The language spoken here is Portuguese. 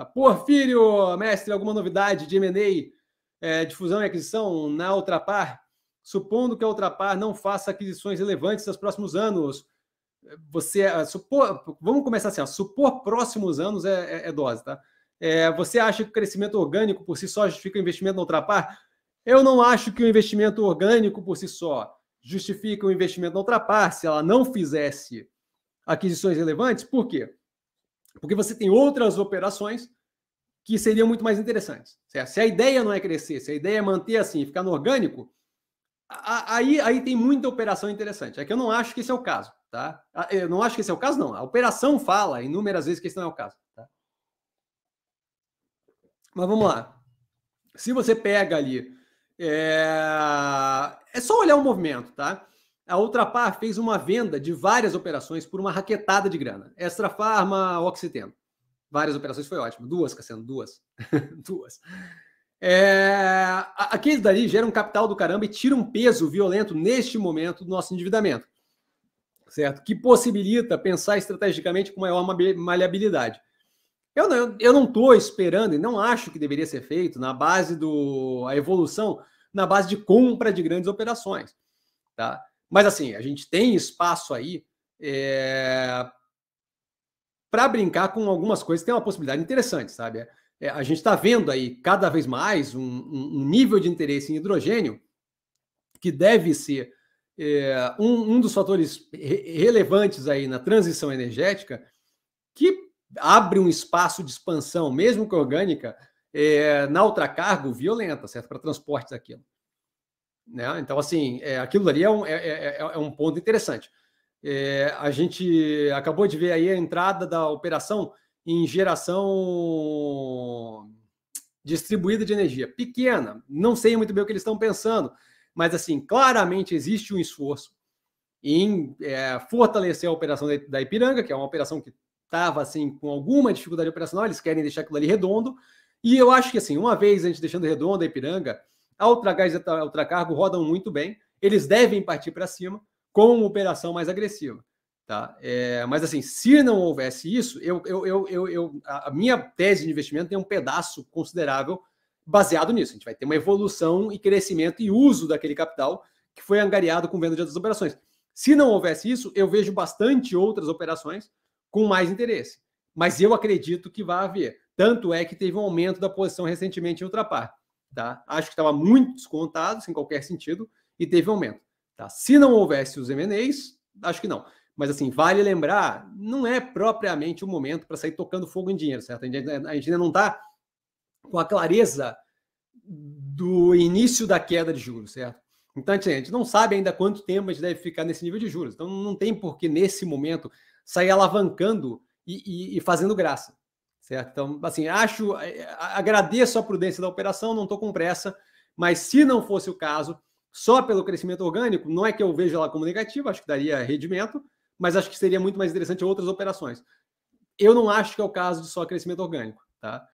Ah, Porfírio, mestre, alguma novidade de M&A, é, e aquisição na Ultrapar? Supondo que a Ultrapar não faça aquisições relevantes nos próximos anos, você é, supor, vamos começar assim, ó, supor próximos anos é, é, é dose, tá? É, você acha que o crescimento orgânico por si só justifica o investimento na Ultrapar? Eu não acho que o investimento orgânico por si só justifica o investimento na Ultrapar se ela não fizesse aquisições relevantes. Por quê? Porque você tem outras operações que seriam muito mais interessantes. Certo? Se a ideia não é crescer, se a ideia é manter assim, ficar no orgânico, aí, aí tem muita operação interessante. É que eu não acho que esse é o caso, tá? Eu não acho que esse é o caso, não. A operação fala inúmeras vezes que esse não é o caso, tá? Mas vamos lá. Se você pega ali, é, é só olhar o movimento, tá? a Ultrapar fez uma venda de várias operações por uma raquetada de grana. Extra Farma, Oxiteno. Várias operações foi ótimo. Duas, Cassiano, duas. duas. É... Aqueles dali geram um capital do caramba e tiram um peso violento neste momento do nosso endividamento. Certo? Que possibilita pensar estrategicamente com maior maleabilidade. Eu não estou eu não tô esperando e não acho que deveria ser feito na base do. a evolução na base de compra de grandes operações. Tá? Mas assim, a gente tem espaço aí é, eh, para brincar com algumas coisas, tem uma possibilidade interessante, sabe? É, a gente está vendo aí cada vez mais um, um, nível de interesse em hidrogênio que deve ser é, um, um, dos fatores re relevantes aí na transição energética que abre um espaço de expansão, mesmo que orgânica, é, na ultracargo violenta, certo? Para transportes daquilo. Né? Então, assim, é, aquilo ali é um, é, é, é, é um ponto interessante. É, a gente acabou de ver aí a entrada da operação em geração distribuída de energia, pequena. Não sei muito bem o que eles estão pensando, mas, assim, claramente existe um esforço em fortalecer a operação da Ipiranga, que é uma operação que estava assim com alguma dificuldade operacional, eles querem deixar aquilo ali redondo. E eu acho que assim, uma vez a gente deixando redondo a Ipiranga, a Ultragás e a Ultracargo rodam muito bem. Eles devem partir para cima com uma operação mais agressiva. Tá? É, mas assim, se não houvesse isso, eu, eu, eu, eu, eu a minha tese de investimento tem um pedaço considerável baseado nisso. A gente vai ter uma evolução e crescimento e uso daquele capital que foi angariado com venda de outras operações. Se não houvesse isso, eu vejo bastante outras operações com mais interesse. Mas eu acredito que vai haver. Tanto é que teve um aumento da posição recentemente em Ultrapar. Tá? Acho que estava muito descontado, sem qualquer sentido, e teve aumento. Tá? Se não houvesse os MNEs, acho que não. Mas assim, vale lembrar, não é propriamente o momento para sair tocando fogo em dinheiro, certo? A gente, a gente ainda não está com a clareza do início da queda de juros, certo? Então, a gente não sabe ainda quanto tempo a gente deve ficar nesse nível de juros. Então, não tem por que, nesse momento, sair alavancando e, e, e fazendo graça. Certo? Então, assim, acho, é, é, agradeço a prudência da operação, não estou com pressa, mas se não fosse o caso, só pelo crescimento orgânico, não é que eu vejo ela como negativa, acho que daria rendimento, mas acho que seria muito mais interessante outras operações. Eu não acho que é o caso de só crescimento orgânico, tá?